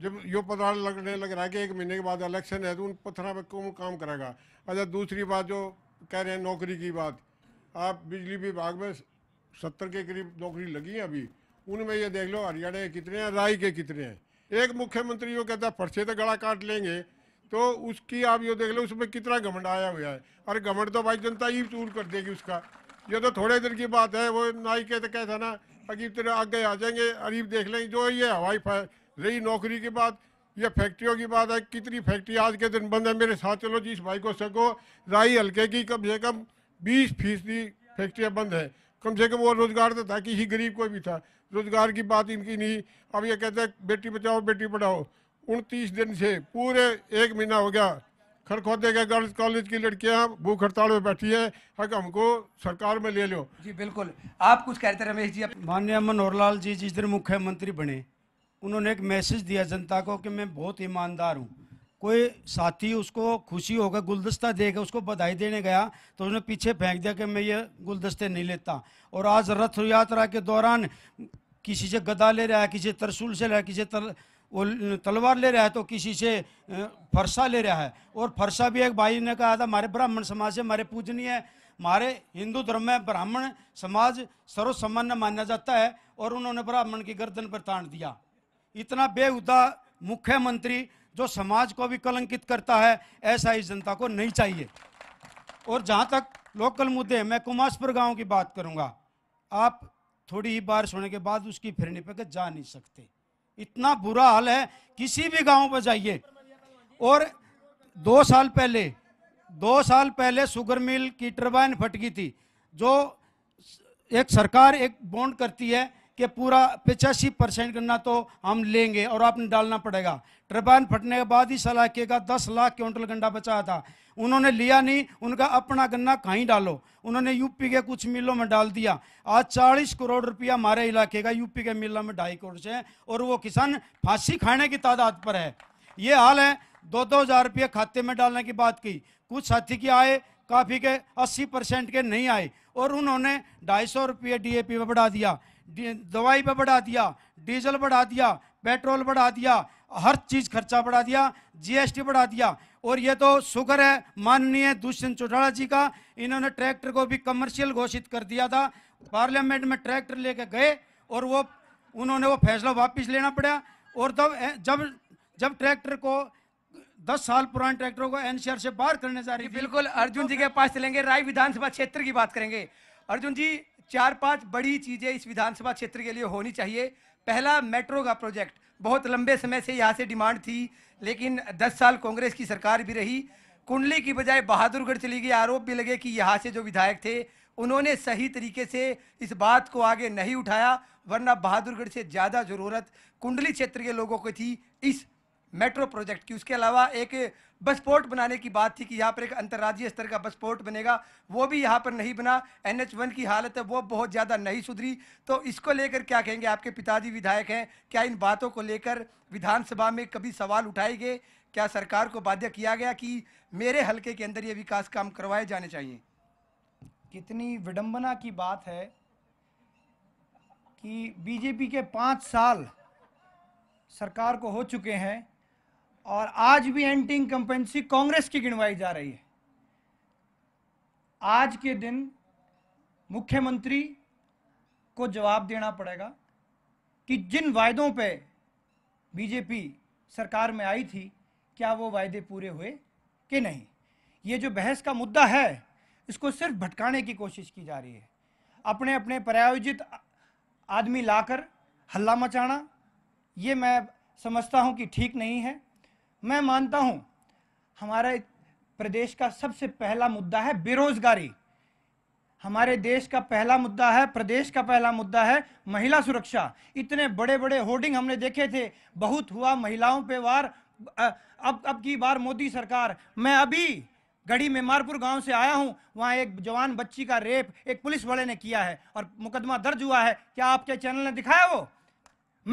जब यो पता लगने लग रहा है कि एक महीने के बाद इलेक्शन है तो उन पत्थर पर कौन काम करेगा अच्छा दूसरी बात जो कह रहे हैं नौकरी की बात आप बिजली विभाग में सत्तर के करीब नौकरी लगी है अभी उनमें ये देख लो हरियाणा के कितने हैं राय के कितने हैं एक मुख्यमंत्री जो कहता है फर्से तो गला काट लेंगे तो उसकी आप ये देख लो उसमें कितना घमंड आया हुआ है अरे घमंड तो भाई जनता ही चूर कर देगी उसका ये तो थोड़े देर की बात है वो नाई के तो कहता ना अजीब तरह आगे आ जाएंगे अरीब देख लेंगे जो ये हवाई रही नौकरी की बात या फैक्ट्रियों की बात है कितनी फैक्ट्री आज के दिन बंद है मेरे साथ चलो जिस भाई को सको राई हल्के की कम से कम बीस फीसदी फैक्ट्रियाँ बंद है कम से कम वो रोज़गार तो था कि ही गरीब कोई भी था रोज़गार की बात इनकी नहीं अब ये कहते हैं बेटी बचाओ बेटी पढ़ाओ उनतीस दिन से पूरे एक महीना हो गया खरखोदे के गर्ल्स कॉलेज की लड़कियां भूख हड़ताल में बैठी है हक हमको सरकार में ले लो जी बिल्कुल आप कुछ कहते रमेश जी मान्य मनोहर लाल जी जिस दिन मुख्यमंत्री बने उन्होंने एक मैसेज दिया जनता को कि मैं बहुत ईमानदार हूँ कोई साथी उसको खुशी होगा गुलदस्ता देगा उसको बधाई देने गया तो उसने पीछे फेंक दिया कि मैं ये गुलदस्ते नहीं लेता और आज रथ यात्रा के दौरान किसी से गदा ले रहा है किसी तरसूल से ले रहा है किसी तर वो तलवार ले रहा है तो किसी से फरसा ले रहा है और फरसा भी एक भाई ने कहा था हमारे ब्राह्मण समाज से हमारे पूजनीय है हमारे हिंदू धर्म में ब्राह्मण समाज सर्वसमान्य माना जाता है और उन्होंने ब्राह्मण की गर्दन पर तान दिया इतना बेहुदा मुख्यमंत्री जो समाज को भी कलंकित करता है ऐसा इस जनता को नहीं चाहिए और जहाँ तक लोकल मुद्दे मैं कुमासपुर गाँव की बात करूँगा आप थोड़ी ही बारिश होने के बाद उसकी फिरनी पर जा नहीं सकते इतना बुरा हाल है किसी भी गांव पर जाइए और दो साल पहले दो साल पहले शुगर मिल की टर्बाइन गई थी जो एक सरकार एक बॉन्ड करती है कि पूरा पचासी परसेंट गन्ना तो हम लेंगे और आपने डालना पड़ेगा टर्बाइन फटने के बाद इस इलाके का दस लाख क्विंटल गन्ना बचा था उन्होंने लिया नहीं उनका अपना गन्ना कहीं डालो उन्होंने यूपी के कुछ मिलों में डाल दिया आज चालीस करोड़ रुपया हमारे इलाके का यूपी के मिलों में ढाई करोड़ से और वो किसान फांसी खाने की तादाद पर है ये हाल है दो दो हज़ार रुपये खाते में डालने की बात की कुछ साथी की आए काफ़ी के अस्सी परसेंट के नहीं आए और उन्होंने ढाई सौ रुपये डी ए पी में बढ़ा दिया दवाई पे बढ़ा दिया डीजल बढ़ा दिया पेट्रोल बढ़ा दिया हर चीज़ खर्चा बढ़ा दिया जीएसटी बढ़ा दिया और ये तो शुगर है माननीय दुष्यंत चौटाला जी का इन्होंने ट्रैक्टर को भी कमर्शियल घोषित कर दिया था पार्लियामेंट में ट्रैक्टर लेके गए और वो उन्होंने वो फैसला वापस लेना पड़ा और तब जब जब ट्रैक्टर को दस साल पुराने ट्रैक्टरों को एनसीआर से बाहर करने जा रही बिल्कुल अर्जुन जी के पास चलेंगे राय विधानसभा क्षेत्र की बात करेंगे अर्जुन जी चार पांच बड़ी चीज़ें इस विधानसभा क्षेत्र के लिए होनी चाहिए पहला मेट्रो का प्रोजेक्ट बहुत लंबे समय से यहाँ से डिमांड थी लेकिन दस साल कांग्रेस की सरकार भी रही कुंडली की बजाय बहादुरगढ़ चली गई आरोप भी लगे कि यहाँ से जो विधायक थे उन्होंने सही तरीके से इस बात को आगे नहीं उठाया वरना बहादुरगढ़ से ज़्यादा ज़रूरत कुंडली क्षेत्र के लोगों को थी इस मेट्रो प्रोजेक्ट की उसके अलावा एक बस पोर्ट बनाने की बात थी कि यहाँ पर एक अंतर्राज्यीय स्तर का बस पोर्ट बनेगा वो भी यहाँ पर नहीं बना एन एच वन की हालत है वो बहुत ज़्यादा नहीं सुधरी तो इसको लेकर क्या कहेंगे आपके पिताजी विधायक हैं क्या इन बातों को लेकर विधानसभा में कभी सवाल उठाए गए क्या सरकार को बाध्य किया गया कि मेरे हल्के के अंदर ये विकास काम करवाए जाने चाहिए कितनी विडम्बना की बात है कि बीजेपी के पाँच साल सरकार को हो चुके हैं और आज भी एंटी इनकम्पेंसी कांग्रेस की गिनवाई जा रही है आज के दिन मुख्यमंत्री को जवाब देना पड़ेगा कि जिन वायदों पे बीजेपी सरकार में आई थी क्या वो वायदे पूरे हुए कि नहीं ये जो बहस का मुद्दा है इसको सिर्फ भटकाने की कोशिश की जा रही है अपने अपने प्रायोजित आदमी लाकर हल्ला मचाना ये मैं समझता हूँ कि ठीक नहीं है मैं मानता हूं हमारे प्रदेश का सबसे पहला मुद्दा है बेरोजगारी हमारे देश का पहला मुद्दा है प्रदेश का पहला मुद्दा है महिला सुरक्षा इतने बड़े बड़े होर्डिंग हमने देखे थे बहुत हुआ महिलाओं पे वार अब अब की बार मोदी सरकार मैं अभी गढ़ी मेमारपुर गांव से आया हूं वहां एक जवान बच्ची का रेप एक पुलिस वाले ने किया है और मुकदमा दर्ज हुआ है क्या आपके चैनल ने दिखाया वो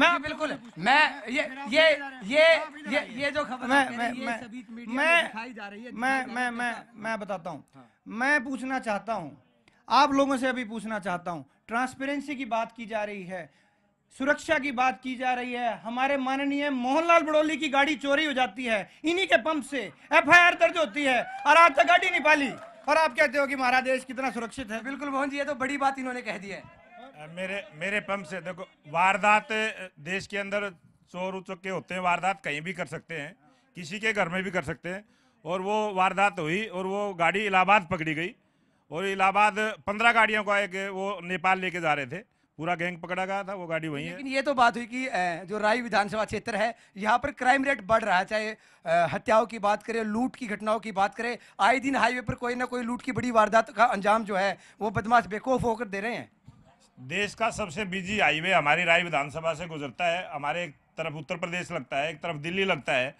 मैं बिल्कुल मैं ये ये ये ये ये जो खबर मैं मैं मैं मैं मैं मैं मैं बताता हूँ हाँ। मैं पूछना चाहता हूँ आप लोगों से अभी पूछना चाहता हूँ ट्रांसपेरेंसी की बात की जा रही है सुरक्षा की बात की जा रही है हमारे माननीय मोहनलाल बड़ोली की गाड़ी चोरी हो जाती है इन्हीं के पंप से एफआईआर दर्ज होती है और आज तक गाड़ी नहीं पाली और आप कहते हो कि महाराज देश कितना सुरक्षित है बिल्कुल मोहन जी ये तो बड़ी बात इन्होंने कह दी है मेरे मेरे पंप से देखो वारदात देश के अंदर चोर उचक्के होते हैं वारदात कहीं भी कर सकते हैं किसी के घर में भी कर सकते हैं और वो वारदात हुई और वो गाड़ी इलाहाबाद पकड़ी गई और इलाहाबाद पंद्रह गाड़ियों का एक वो नेपाल लेके जा रहे थे पूरा गैंग पकड़ा गया था वो गाड़ी लेकिन है लेकिन ये तो बात हुई कि जो राय विधानसभा क्षेत्र है यहाँ पर क्राइम रेट बढ़ रहा है चाहे हत्याओं की बात करें लूट की घटनाओं की बात करें आए दिन हाईवे पर कोई ना कोई लूट की बड़ी वारदात का अंजाम जो है वो बदमाश बेकौफ़ होकर दे रहे हैं देश का सबसे बिजी हाईवे हमारी राय विधानसभा से गुजरता है हमारे एक तरफ उत्तर प्रदेश लगता है एक तरफ दिल्ली लगता है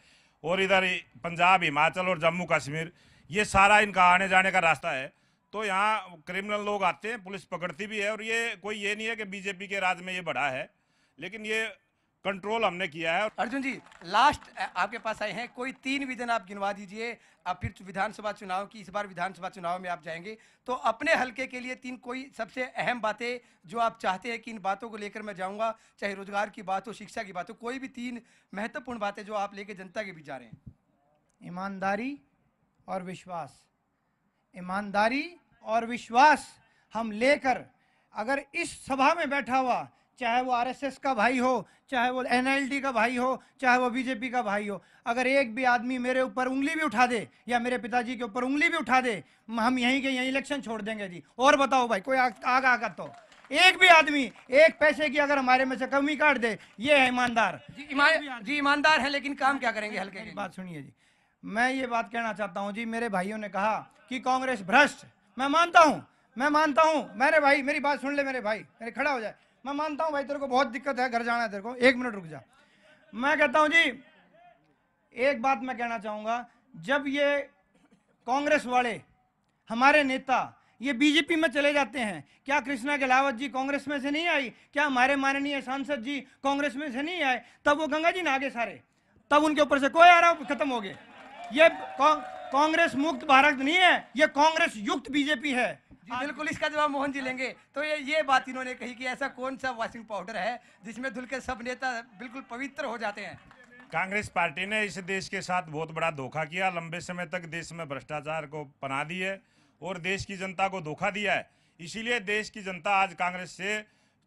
और इधर पंजाब हिमाचल और जम्मू कश्मीर ये सारा इनका आने जाने का रास्ता है तो यहाँ क्रिमिनल लोग आते हैं पुलिस पकड़ती भी है और ये कोई ये नहीं है कि बीजेपी के राज में ये बढ़ा है लेकिन ये कंट्रोल हमने किया है अर्जुन जी लास्ट आपके पास आए हैं कोई तीन विधान आप गिनवा दीजिए आप फिर विधानसभा चुनाव की इस बार विधानसभा चुनाव में आप जाएंगे तो अपने हलके के लिए तीन कोई सबसे अहम बातें जो आप चाहते हैं कि इन बातों को लेकर मैं जाऊंगा चाहे रोजगार की बात हो शिक्षा की बात हो कोई भी तीन महत्वपूर्ण बातें जो आप लेके जनता के बीच जा रहे हैं ईमानदारी और विश्वास ईमानदारी और विश्वास हम लेकर अगर इस सभा में बैठा हुआ चाहे वो आरएसएस का भाई हो चाहे वो एनएलडी का भाई हो चाहे वो बीजेपी का भाई हो अगर एक भी आदमी मेरे ऊपर उंगली भी उठा दे या मेरे पिताजी के ऊपर उंगली भी उठा दे हम यहीं के यहीं इलेक्शन छोड़ देंगे जी और बताओ भाई कोई आग आग तो एक भी आदमी एक पैसे की अगर हमारे में से कमी काट दे ये है ईमानदार जी जी ईमानदार है लेकिन काम क्या करेंगे हल्के बात सुनिए जी मैं ये बात कहना चाहता हूँ जी मेरे भाइयों ने कहा कि कांग्रेस भ्रष्ट मैं मानता हूँ मैं मानता हूँ मेरे भाई मेरी बात सुन ले मेरे भाई मेरे खड़ा हो जाए मैं मानता हूँ भाई तेरे को बहुत दिक्कत है घर जाना है तेरे को एक मिनट रुक जा मैं कहता हूँ जी एक बात मैं कहना चाहूँगा जब ये कांग्रेस वाले हमारे नेता ये बीजेपी में चले जाते हैं क्या कृष्णा गहलावत जी कांग्रेस में से नहीं आई क्या हमारे माननीय सांसद जी कांग्रेस में से नहीं आए तब वो गंगा जी नागे सारे तब उनके ऊपर से कोई आ रहा खत्म हो गए ये कांग्रेस मुक्त भारत नहीं है ये कांग्रेस युक्त बीजेपी है बिल्कुल इसका जवाब मोहन जी लेंगे तो ये ये बात इन्होंने कही कि ऐसा कौन सा वॉशिंग पाउडर है जिसमें धुल के सब नेता बिल्कुल पवित्र हो जाते हैं कांग्रेस पार्टी ने इस देश के साथ बहुत बड़ा धोखा किया लंबे समय तक देश में भ्रष्टाचार को पना दी है और देश की जनता को धोखा दिया है इसीलिए देश की जनता आज कांग्रेस से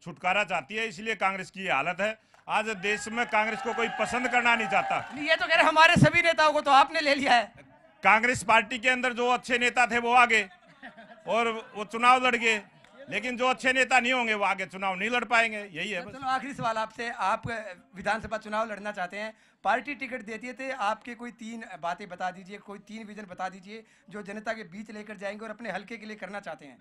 छुटकारा चाहती है इसलिए कांग्रेस की हालत है आज देश में कांग्रेस को कोई पसंद करना नहीं चाहता ये तो कह रहे हमारे सभी नेताओं को तो आपने ले लिया है कांग्रेस पार्टी के अंदर जो अच्छे नेता थे वो आगे और वो चुनाव लड़ गए लेकिन जो अच्छे नेता नहीं होंगे वो आगे चुनाव नहीं लड़ पाएंगे यही है तो चलो आखिरी सवाल आपसे आप विधानसभा चुनाव लड़ना चाहते हैं पार्टी टिकट देती थे आपके कोई तीन बातें बता दीजिए कोई तीन विजन बता दीजिए जो जनता के बीच लेकर जाएंगे और अपने हल्के के लिए करना चाहते हैं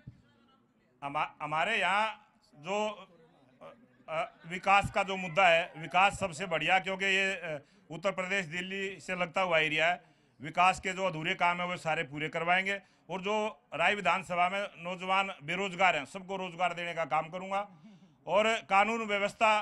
हमारे अमा, यहाँ जो विकास का जो मुद्दा है विकास सबसे बढ़िया क्योंकि ये उत्तर प्रदेश दिल्ली से लगता हुआ एरिया है विकास के जो अधूरे काम है वो सारे पूरे करवाएंगे और जो राय विधानसभा में नौजवान बेरोजगार हैं सबको रोजगार देने का काम करूंगा और कानून व्यवस्था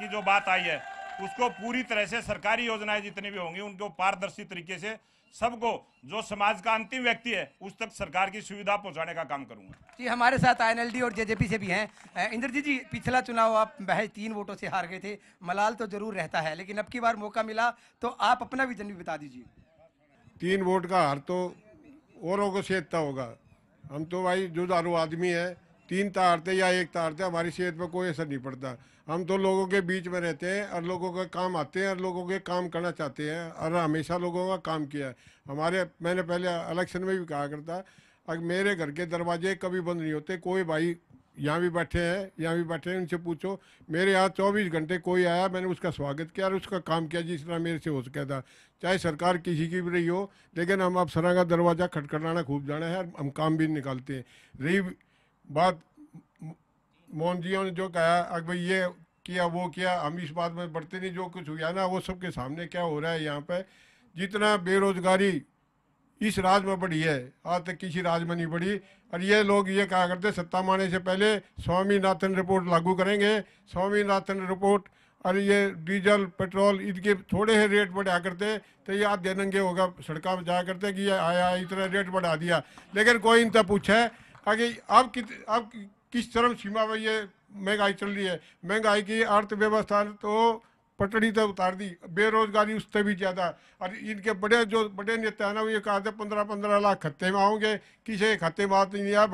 की जो बात आई है उसको पूरी तरह से सरकारी योजनाएं जितनी भी होंगी उनको पारदर्शी तरीके से सबको जो समाज का अंतिम व्यक्ति है उस तक सरकार की सुविधा पहुंचाने का काम करूंगा जी हमारे साथ आईएनएलडी और जेजेपी से भी हैं इंद्रजीत जी पिछला चुनाव आप महज तीन वोटों से हार गए थे मलाल तो जरूर रहता है लेकिन अब की बार मौका मिला तो आप अपना विजन भी बता दीजिए तीन वोट का हार तो औरों को सेहतता होगा हम तो भाई जो दारू आदमी है तीन तारते या एक तारते हमारी सेहत पर कोई असर नहीं पड़ता हम तो लोगों के बीच में रहते हैं और लोगों का काम आते हैं और लोगों के काम करना चाहते हैं और हमेशा लोगों का काम किया है हमारे मैंने पहले इलेक्शन में भी कहा करता अब मेरे घर के दरवाजे कभी बंद नहीं होते कोई भाई यहाँ भी बैठे हैं यहाँ भी बैठे हैं उनसे पूछो मेरे यहाँ चौबीस घंटे कोई आया मैंने उसका स्वागत किया और उसका काम किया जिस तरह मेरे से हो सकता था चाहे सरकार किसी की भी रही हो लेकिन हम अब सरा का दरवाज़ा खटखटाना खूब जाना है हम काम भी निकालते हैं रही बात मोहन जी ने जो कहा अगर भाई ये किया वो किया हम इस बात में बढ़ते नहीं जो कुछ हुआ ना वो सबके सामने क्या हो रहा है यहाँ पर जितना बेरोज़गारी इस राज में बढ़ी है आज तक किसी राज में नहीं बढ़ी और ये लोग ये कहा करते सत्ता माने से पहले स्वामीनाथन रिपोर्ट लागू करेंगे स्वामीनाथन रिपोर्ट और ये डीजल पेट्रोल इनके थोड़े ही रेट बढ़ा करते तो ये आप देनेंगे होगा सड़क में जाया करते कि ये आया इतना रेट बढ़ा दिया लेकिन कोई इनसे पूछे आगे अब कित अब किस चरम सीमा में ये महंगाई चल रही है महंगाई की अर्थव्यवस्था तो पटड़ी तक तो उतार दी बेरोजगारी उससे भी ज़्यादा और इनके बड़े जो बड़े नेता है ना वो ये कहा थे पंद्रह पंद्रह लाख खत्ते में आओगे किसी खत्ते में आती नहीं आ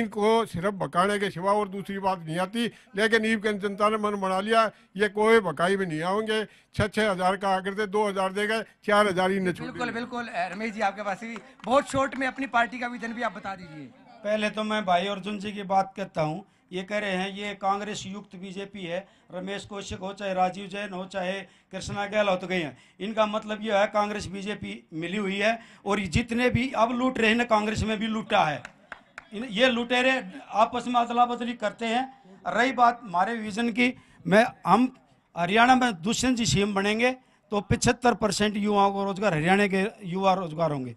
इनको सिर्फ भकाने के सिवा और दूसरी बात नहीं आती लेकिन ईब के जनता ने मन बना लिया ये कोई भकाई में नहीं आओगे छः छः हज़ार का आकर दे दो हज़ार दे गए चार हज़ार ही नहीं बिल्कुल बिल्कुल रमेश जी आपके पास बहुत शॉर्ट में अपनी पार्टी का विजन भी आप बता दीजिए पहले तो मैं भाई अर्जुन जी की बात करता हूँ ये कह रहे हैं ये कांग्रेस युक्त बीजेपी है रमेश कौशिक हो चाहे राजीव जैन हो चाहे कृष्णा गहलोत गए हैं इनका मतलब ये है कांग्रेस बीजेपी मिली हुई है और जितने भी अब लूट रहे हैं कांग्रेस में भी लूटा है ये लुटेरे आपस में अदला बदली करते हैं रही बात हमारे विजन की मैं हम हरियाणा में दुष्यंत जी सी बनेंगे तो पिछहत्तर परसेंट युवाओं को रोजगार हरियाणा के युवा रोजगार होंगे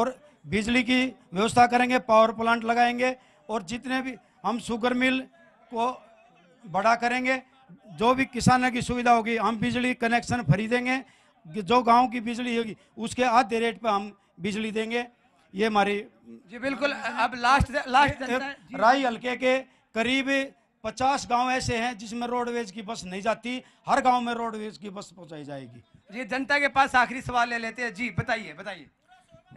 और बिजली की व्यवस्था करेंगे पावर प्लांट लगाएंगे और जितने भी हम शुगर मिल को बड़ा करेंगे जो भी किसानों की सुविधा होगी हम बिजली कनेक्शन खरीदेंगे जो गांव की बिजली होगी उसके आधे रेट पर हम बिजली देंगे ये हमारी जी बिल्कुल अब लास्ट लास्ट राय हल्के के करीब पचास गांव ऐसे हैं जिसमें रोडवेज की बस नहीं जाती हर गांव में रोडवेज की बस पहुंचाई जाएगी जी जनता के पास आखिरी सवाल ले लेते हैं जी बताइए बताइए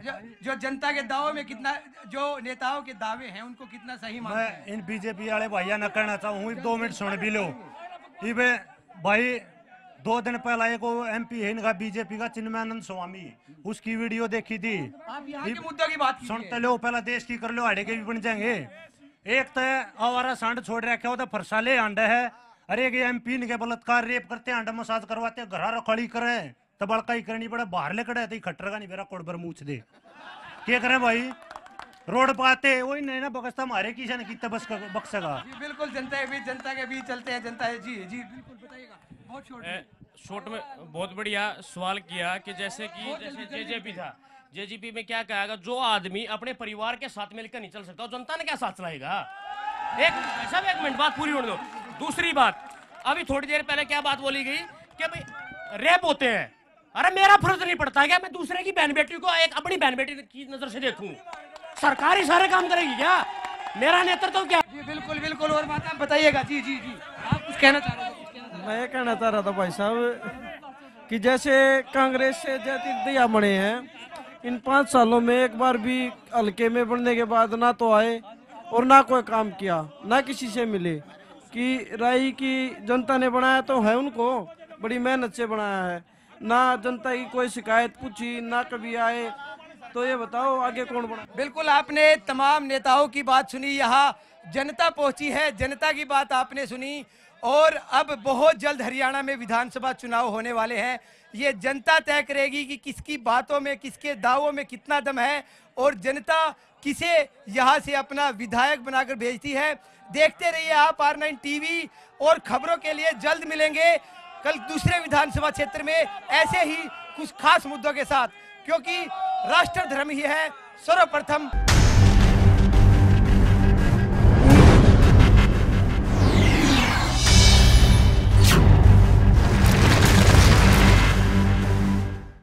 जो, जो जनता के दावों में कितना जो नेताओं के दावे हैं उनको कितना सही मानते मैं इन बीजेपी वाले भैया न कहना चाहूँ दो मिनट सुन भी लो इवे भाई दो दिन पहला एक एम पी है इनका बीजेपी का चिन्मयानंद स्वामी उसकी वीडियो देखी थी आप की बात सुनते लो पहला देश की कर लो हड़े के भी बन जाएंगे एक तो आवारा सांड छोड़ रखे हो तो फरसाले अंडा है अरे ये एम पी इनके बलात्कार रेप करते अंडा मसाज करवाते घर खड़ी करे तो बड़का ही करनी पड़े बाहर ले खड़ा तो खटरगा नहीं बेरा कोड़बर मूछ दे क्या करें भाई रोड पाते वही नहीं ना बकस्ता हमारे किसी ने कितना बस बक्सेगा बिल्कुल जनता के बीच जनता के बीच चलते हैं जनता है जी जी बिल्कुल बताइएगा बहुत छोटे में शॉर्ट में बहुत बढ़िया सवाल किया कि जैसे कि जैसे जेजेपी था जेजेपी में क्या कहेगा जो आदमी अपने परिवार के साथ मिलकर नहीं चल सकता जनता ने क्या साथ चलाएगा एक सब एक मिनट बात पूरी होने दो दूसरी बात अभी थोड़ी देर पहले क्या बात बोली गई कि भाई रेप होते हैं अरे मेरा फर्ज नहीं पड़ता क्या मैं दूसरे की बहन बेटी को एक अपनी बहन बेटी की नजर से देखूं सरकार ही सारे काम करेगी क्या मेरा नेतृत्व तो क्या जी बिल्कुल बिल्कुल और बात आप बताइएगा जी जी जी आप कुछ कहना चाह रहे थे मैं कहना चाह रहा था भाई साहब कि जैसे कांग्रेस से जयतीर्थ बने हैं इन पाँच सालों में एक बार भी हल्के में बनने के बाद ना तो आए और ना कोई काम किया ना किसी से मिले कि राई की जनता ने बनाया तो है उनको बड़ी मेहनत से बनाया है ना जनता की कोई शिकायत पूछी ना कभी आए तो ये बताओ आगे कौन बढ़ा बिल्कुल आपने तमाम नेताओं की बात सुनी यहाँ जनता पहुंची है जनता की बात आपने सुनी और अब बहुत जल्द हरियाणा में विधानसभा चुनाव होने वाले हैं ये जनता तय करेगी कि किसकी बातों में किसके दावों में कितना दम है और जनता किसे यहाँ से अपना विधायक बनाकर भेजती है देखते रहिए आप आर नाइन टीवी और खबरों के लिए जल्द मिलेंगे कल दूसरे विधानसभा क्षेत्र में ऐसे ही कुछ खास मुद्दों के साथ क्योंकि राष्ट्र धर्म ही है सर्वप्रथम